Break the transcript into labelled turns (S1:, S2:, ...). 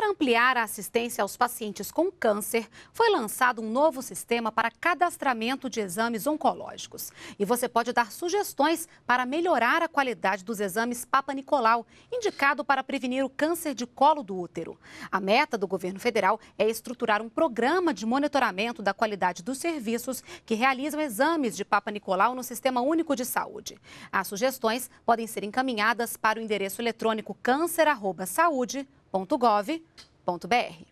S1: Para ampliar a assistência aos pacientes com câncer, foi lançado um novo sistema para cadastramento de exames oncológicos. E você pode dar sugestões para melhorar a qualidade dos exames Papa Nicolau, indicado para prevenir o câncer de colo do útero. A meta do governo federal é estruturar um programa de monitoramento da qualidade dos serviços que realizam exames de Papa Nicolau no Sistema Único de Saúde. As sugestões podem ser encaminhadas para o endereço eletrônico câncer.saúde.com www.gov.br.